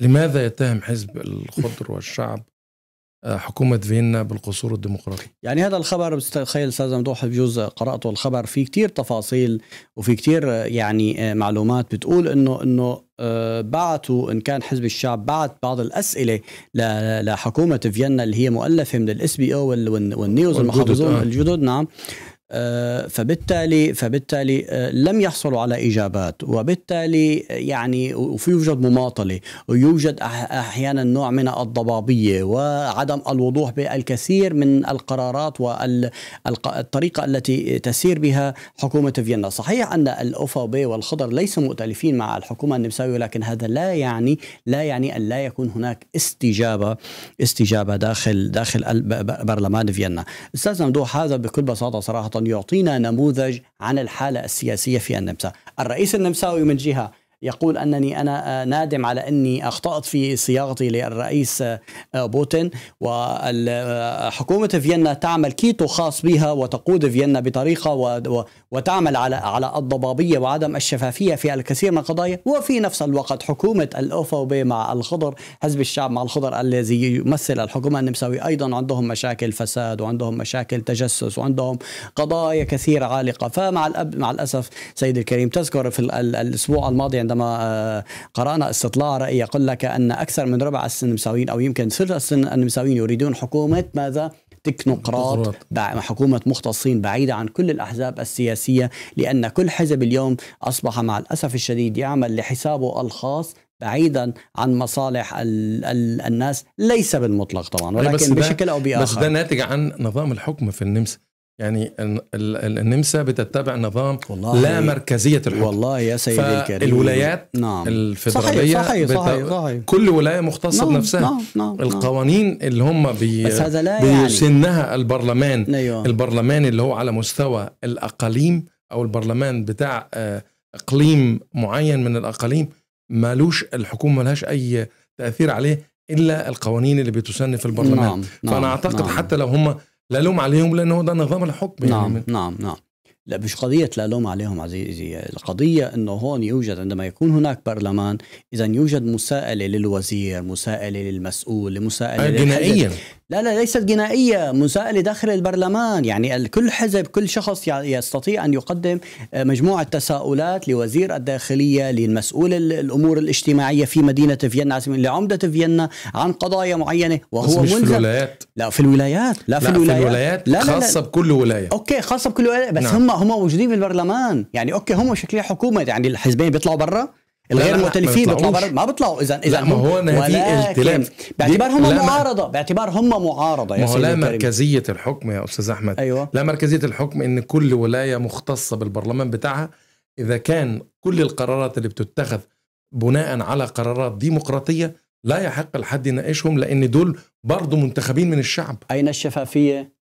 لماذا يتهم حزب الخضر والشعب آه، حكومة فيينا بالقصور الديمقراطي يعني هذا الخبر بتخيل أستاذ مدوح بجوز قرأته الخبر في كتير تفاصيل وفي كتير آه، يعني آه، معلومات بتقول أنه أنه بعثوا إن كان حزب الشعب بعث بعض الأسئلة لحكومة فيينا اللي هي مؤلفة من الاس بي او والنيوز المحافظون الجدد نعم آه، فبالتالي فبالتالي آه، لم يحصلوا على اجابات وبالتالي آه، يعني يوجد مماطله ويوجد احيانا نوع من الضبابيه وعدم الوضوح بالكثير من القرارات والطريقه التي تسير بها حكومه فيينا، صحيح ان الاوفا بي والخضر ليسوا مؤتلفين مع الحكومه النمساويه ولكن هذا لا يعني لا يعني ان لا يكون هناك استجابه استجابه داخل داخل برلمان فيينا. استاذ ممدوح هذا بكل بساطه صراحه يعطينا نموذج عن الحالة السياسية في النمسا الرئيس النمساوي من جهة يقول أنني أنا آه، نادم على أني أخطأت في صياغتي للرئيس آه، بوتين وحكومة فيينا تعمل كيتو خاص بها وتقود فيينا بطريقة وتعمل على على الضبابية وعدم الشفافية في الكثير من القضايا وفي نفس الوقت حكومة الاوفوبي مع الخضر حزب الشعب مع الخضر الذي يمثل الحكومة النمساوية أيضا عندهم مشاكل فساد وعندهم مشاكل تجسس وعندهم قضايا كثيرة عالقة فمع مع الأسف سيد الكريم تذكر في الأسبوع الماضي عندما عندما آه، قرانا استطلاع رأي يقول لك أن أكثر من ربع النمساويين أو يمكن ثلث النمساويين يريدون حكومة ماذا تكنوقراط حكومة مختصين بعيدة عن كل الأحزاب السياسية لأن كل حزب اليوم أصبح مع الأسف الشديد يعمل لحسابه الخاص بعيدا عن مصالح الـ الـ الناس ليس بالمطلق طبعا ولكن بس بشكل او باخر بس ده ناتج عن نظام الحكم في النمسا يعني النمسا بتتبع نظام والله لا مركزية الحكم والله يا سيدي الكريم الولايات نعم الفدرالية صحيح صحيح صحيح صحيح كل ولاية مختصة نعم بنفسها نعم نعم, نعم. القوانين اللي هم بي بس هذا لا يعني. بيسنها يعني. البرلمان أيوة. البرلمان اللي هو على مستوى الأقاليم أو البرلمان بتاع آه، إقليم معين من الأقاليم مالوش الحكومة مالهاش أي تأثير عليه إلا القوانين اللي بتسن في البرلمان نعم. نعم، فأنا أعتقد نعم. حتى لو هم لا لوم عليهم لانه هذا نظام الحكم يعني. نعم يعني. نعم نعم لا مش قضية لا لوم عليهم عزيزي القضية أنه هون يوجد عندما يكون هناك برلمان إذا يوجد مساءلة للوزير مساءلة للمسؤول مساءلة آه، جنائيا لا لا ليست جنائية مسائلة داخل البرلمان يعني كل حزب كل شخص يستطيع أن يقدم آه، مجموعة تساؤلات لوزير الداخلية للمسؤول الأمور الاجتماعية في مدينة فيينا لعمدة فيينا عن قضايا معينة وهو بس مش في الولايات لا في الولايات لا في, لا الولايات. في الولايات لا, لا خاصة لا. بكل ولاية أوكي خاصة بكل ولاية بس نعم. هم هم موجودين في البرلمان يعني أوكي هم شكلها حكومة يعني الحزبين بيطلعوا برا الغير مؤتلفين بيطلعوا ما بيطلعوا اذا اذا ما هو ما في اختلاف باعتبار هم معارضه باعتبار هم معارضه يا ما هو لا مركزيه الحكم يا استاذ احمد أيوة. لا مركزيه الحكم ان كل ولايه مختصه بالبرلمان بتاعها اذا كان كل القرارات اللي بتتخذ بناء على قرارات ديمقراطيه لا يحق لحد يناقشهم لان دول برضه منتخبين من الشعب اين الشفافيه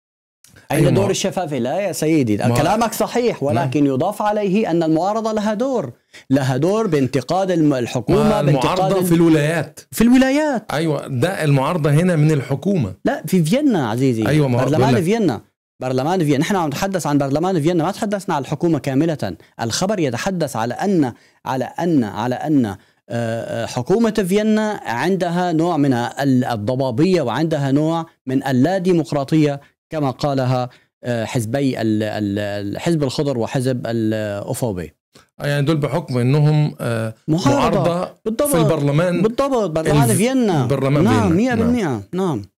أين أيوة، دور الشفافية؟ لا يا سيدي ما. كلامك صحيح ولكن ما. نعم. يضاف عليه أن المعارضة لها دور لها دور بانتقاد الحكومة المعارضة في الولايات في الولايات أيوة ده المعارضة هنا من الحكومة لا في فيينا عزيزي أيوة برلمان فيينا برلمان فيينا نحن عم نتحدث عن برلمان فيينا ما تحدثنا عن الحكومة كاملة الخبر يتحدث على أن على أن على أن آه، آه، حكومة فيينا عندها نوع من الضبابية وعندها نوع من اللا ديمقراطية كما قالها آه، حزبي الحزب الخضر وحزب الأوفوبي آه، يعني دول بحكم انهم آه، معارضه بالضبط في البرلمان بالضبط برلمان فيينا برلمان نعم 100% نعم, نعم.